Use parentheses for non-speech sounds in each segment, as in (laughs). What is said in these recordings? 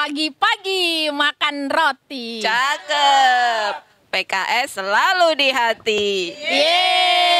pagi-pagi makan roti. Cakep. PKS selalu di hati. Yeay.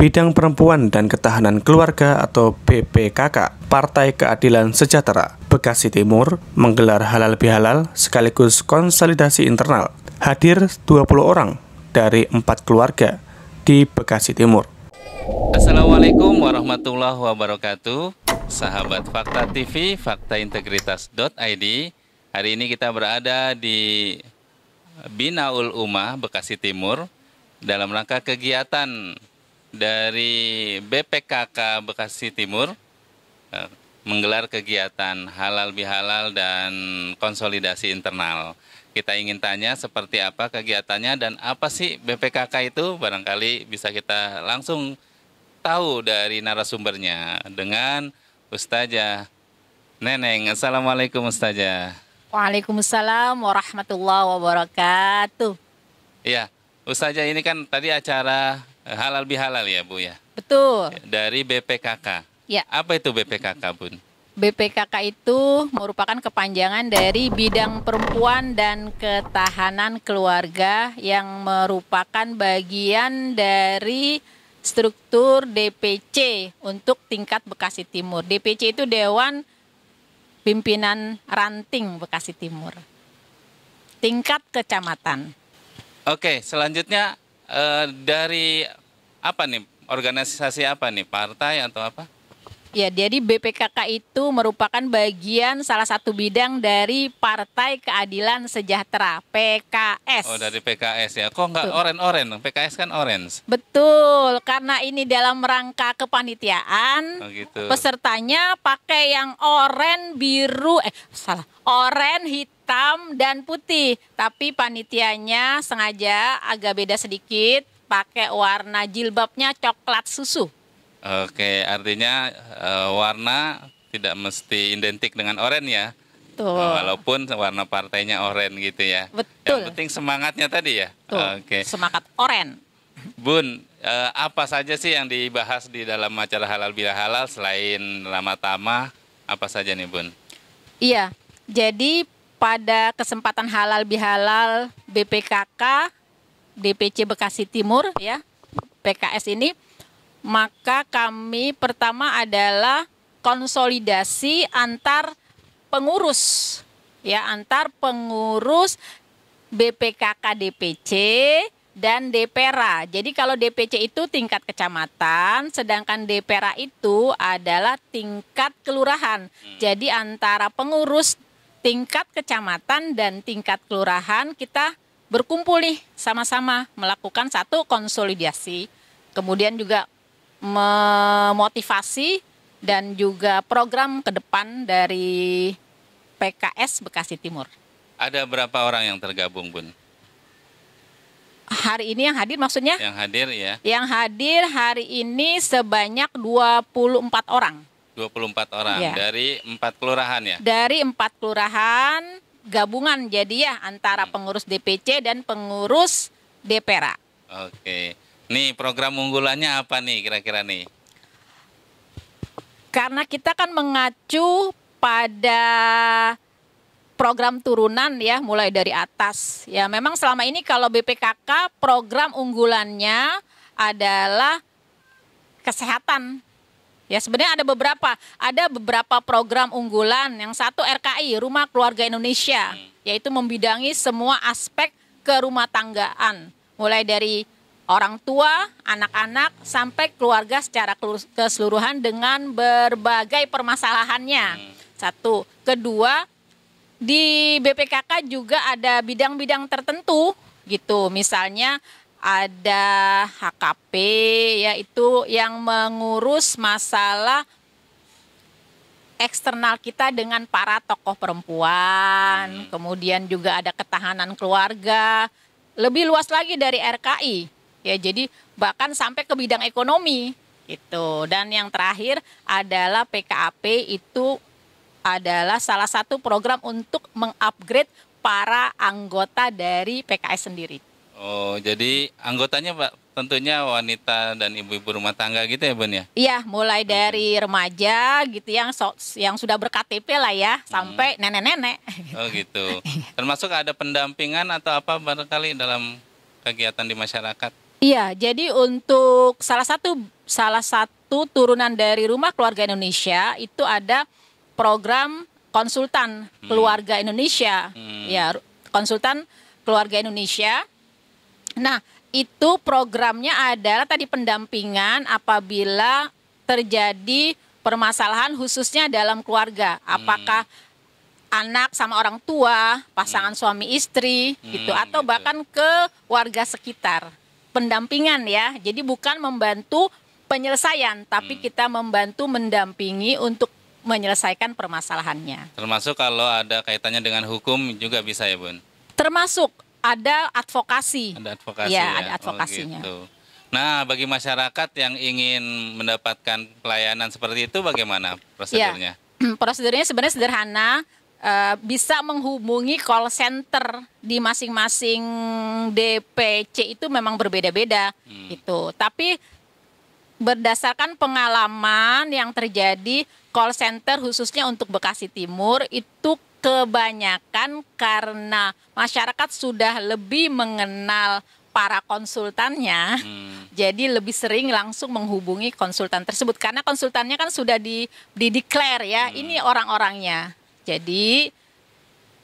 Bidang Perempuan dan Ketahanan Keluarga atau BPKK Partai Keadilan Sejahtera Bekasi Timur menggelar halal bihalal sekaligus konsolidasi internal. Hadir 20 orang dari empat keluarga di Bekasi Timur. Assalamualaikum warahmatullahi wabarakatuh. Sahabat Fakta TV, faktaintegritas.id. Hari ini kita berada di Binaul Umah Bekasi Timur dalam rangka kegiatan dari BPKK Bekasi Timur eh, menggelar kegiatan halal bihalal dan konsolidasi internal. Kita ingin tanya seperti apa kegiatannya dan apa sih BPKK itu barangkali bisa kita langsung tahu dari narasumbernya dengan Ustazah Neneng. Assalamualaikum Ustazah. Waalaikumsalam warahmatullahi wabarakatuh. Iya, Ustazah ini kan tadi acara halal bihalal ya Bu ya. Betul. Dari BPKK. Ya. Apa itu BPKK Bun? BPKK itu merupakan kepanjangan dari bidang perempuan dan ketahanan keluarga yang merupakan bagian dari struktur DPC untuk tingkat Bekasi Timur. DPC itu Dewan Pimpinan Ranting Bekasi Timur. Tingkat kecamatan. Oke, selanjutnya Eh, dari apa nih organisasi apa nih partai atau apa? Ya, jadi BPKK itu merupakan bagian salah satu bidang dari Partai Keadilan Sejahtera (PKS). Oh, dari PKS ya. Kok nggak oren-oren? PKS kan orange. Betul, karena ini dalam rangka kepanitiaan. Oh, gitu. Pesertanya pakai yang oren, biru, eh salah, oren, hitam dan putih. Tapi panitianya sengaja agak beda sedikit, pakai warna jilbabnya coklat susu. Oke, artinya uh, warna tidak mesti identik dengan oren ya. Tuh. Oh, walaupun warna partainya oren gitu ya. Betul. Yang penting semangatnya tadi ya. Tuh. Oke. Semangat oren. Bun, uh, apa saja sih yang dibahas di dalam acara halal bila halal selain lama tama? Apa saja nih, Bun? Iya. Jadi pada kesempatan halal bihalal BPKK DPC Bekasi Timur ya PKS ini maka kami pertama adalah konsolidasi antar pengurus ya antar pengurus BPKK DPC dan DPRA. Jadi kalau DPC itu tingkat kecamatan, sedangkan DPRA itu adalah tingkat kelurahan. Hmm. Jadi antara pengurus tingkat kecamatan dan tingkat kelurahan kita berkumpul nih sama-sama melakukan satu konsolidasi. Kemudian juga memotivasi dan juga program ke depan dari PKS Bekasi Timur. Ada berapa orang yang tergabung, Bun? Hari ini yang hadir maksudnya? Yang hadir ya. Yang hadir hari ini sebanyak 24 orang. 24 orang ya. dari empat kelurahan ya. Dari empat kelurahan gabungan jadi ya antara hmm. pengurus DPC dan pengurus DPRA. Oke. Okay. Nih program unggulannya apa nih kira-kira nih? Karena kita kan mengacu pada program turunan ya mulai dari atas. Ya memang selama ini kalau BPKK program unggulannya adalah kesehatan. Ya sebenarnya ada beberapa, ada beberapa program unggulan. Yang satu RKI, Rumah Keluarga Indonesia, hmm. yaitu membidangi semua aspek kerumah tanggaan, mulai dari orang tua, anak-anak, sampai keluarga secara keseluruhan dengan berbagai permasalahannya. Hmm. Satu, kedua, di BPKK juga ada bidang-bidang tertentu gitu. Misalnya ada HKP yaitu yang mengurus masalah eksternal kita dengan para tokoh perempuan, hmm. kemudian juga ada ketahanan keluarga, lebih luas lagi dari RKI ya jadi bahkan sampai ke bidang ekonomi itu dan yang terakhir adalah PKAP itu adalah salah satu program untuk mengupgrade para anggota dari PKS sendiri. Oh, jadi anggotanya Pak tentunya wanita dan ibu-ibu rumah tangga gitu ya, Bun ya? Iya, mulai hmm. dari remaja gitu yang so, yang sudah berKTP lah ya, hmm. sampai nenek-nenek. (laughs) Oh, gitu. Termasuk ada pendampingan atau apa barangkali dalam kegiatan di masyarakat? Iya, jadi untuk salah satu salah satu turunan dari Rumah Keluarga Indonesia itu ada program konsultan hmm. keluarga Indonesia. Hmm. Ya, konsultan keluarga Indonesia. Nah, itu programnya adalah tadi pendampingan apabila terjadi permasalahan khususnya dalam keluarga. Hmm. Apakah hmm. anak sama orang tua, pasangan hmm. suami istri gitu, hmm, gitu atau gitu. bahkan ke warga sekitar pendampingan ya. Jadi bukan membantu penyelesaian, tapi hmm. kita membantu mendampingi untuk menyelesaikan permasalahannya. Termasuk kalau ada kaitannya dengan hukum juga bisa ya, Bun. Termasuk ada advokasi. Ada advokasi. Ya, ya. ada advokasinya. Oh, gitu. Nah, bagi masyarakat yang ingin mendapatkan pelayanan seperti itu bagaimana ya, prosedurnya? Ya. (clears throat) Prosedurnya sebenarnya sederhana Eh, bisa menghubungi call center di masing-masing DPC itu memang berbeda-beda hmm. itu. Tapi berdasarkan pengalaman yang terjadi call center khususnya untuk Bekasi Timur itu kebanyakan karena masyarakat sudah lebih mengenal para konsultannya. Hmm. (laughs) Jadi lebih sering langsung menghubungi konsultan tersebut karena konsultannya kan sudah di di declare ya, hmm. ini orang-orangnya. Jadi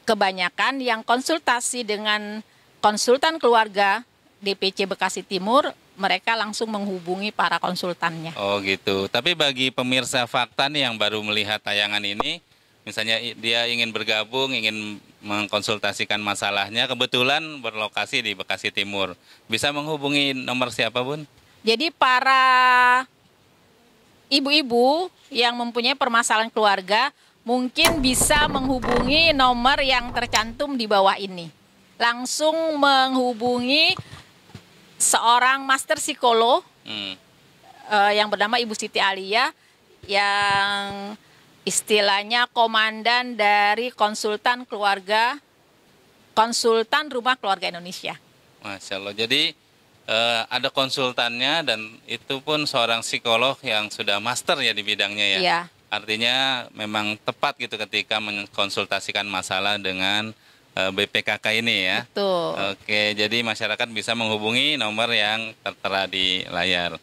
kebanyakan yang konsultasi dengan konsultan keluarga DPC Bekasi Timur mereka langsung menghubungi para konsultannya. Oh gitu. Tapi bagi pemirsa Fakta nih yang baru melihat tayangan ini, misalnya dia ingin bergabung, ingin mengkonsultasikan masalahnya, kebetulan berlokasi di Bekasi Timur, bisa menghubungi nomor siapa bun? Jadi para ibu-ibu yang mempunyai permasalahan keluarga mungkin bisa menghubungi nomor yang tercantum di bawah ini. Langsung menghubungi seorang master psikolog hmm. uh, yang bernama Ibu Siti Alia yang istilahnya komandan dari konsultan keluarga konsultan rumah keluarga Indonesia. Masya Allah. Jadi uh, ada konsultannya dan itu pun seorang psikolog yang sudah master ya di bidangnya ya. Iya Artinya memang tepat gitu ketika mengkonsultasikan masalah dengan eh, BPKK ini ya. Betul. Oke, jadi masyarakat bisa menghubungi nomor yang tertera di layar.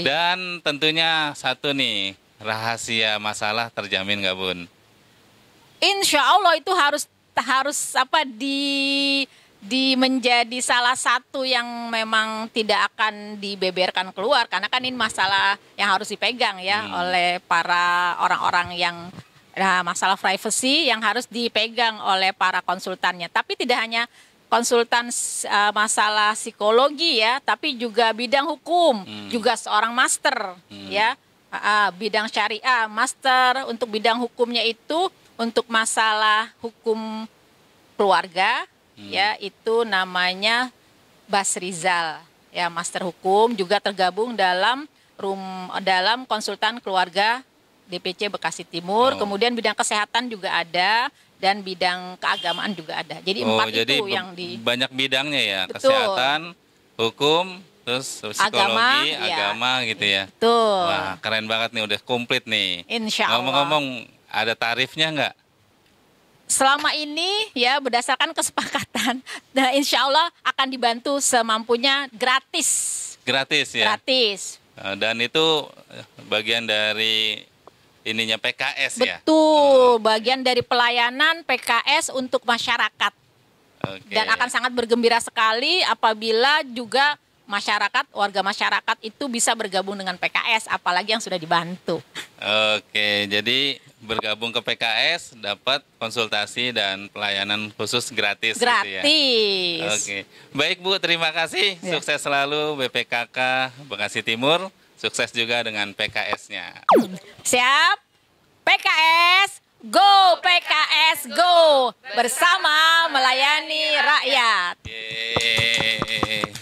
Iya. Dan tentunya satu nih, rahasia masalah terjamin nggak, Bun? Insya Allah itu harus harus apa di di menjadi salah satu yang memang tidak akan dibeberkan keluar karena kan ini masalah yang harus dipegang ya hmm. oleh para orang-orang yang nah, masalah privacy yang harus dipegang oleh para konsultannya. Tapi tidak hanya konsultan uh, masalah psikologi ya, tapi juga bidang hukum, hmm. juga seorang master hmm. ya. Uh, bidang syariah master untuk bidang hukumnya itu untuk masalah hukum keluarga hmm. ya itu namanya Bas Rizal ya master hukum juga tergabung dalam rum dalam konsultan keluarga DPC Bekasi Timur, oh. kemudian bidang kesehatan juga ada dan bidang keagamaan juga ada. Jadi oh, empat jadi itu yang di banyak bidangnya ya, Betul. kesehatan, hukum, terus psikologi, agama, ya. agama ya. gitu ya. Betul. Wah, keren banget nih udah komplit nih. Insya Allah. Ngomong-ngomong ada tarifnya nggak? selama ini ya berdasarkan kesepakatan (laughs) nah insya Allah akan dibantu semampunya gratis gratis ya gratis eh, dan itu eh, bagian dari ininya PKS Betul, ya Betul oh, bagian dari pelayanan PKS untuk masyarakat okay. dan akan sangat bergembira sekali apabila juga masyarakat, warga masyarakat itu bisa bergabung dengan PKS, apalagi yang sudah dibantu. Oke, jadi bergabung ke PKS dapat konsultasi dan pelayanan khusus gratis. Gratis. Gitu ya. Oke, baik Bu, terima kasih. Ya. Sukses selalu BPKK Bekasi Timur, sukses juga dengan PKS-nya. Siap, PKS. Go PKS Go bersama melayani rakyat. Yeay.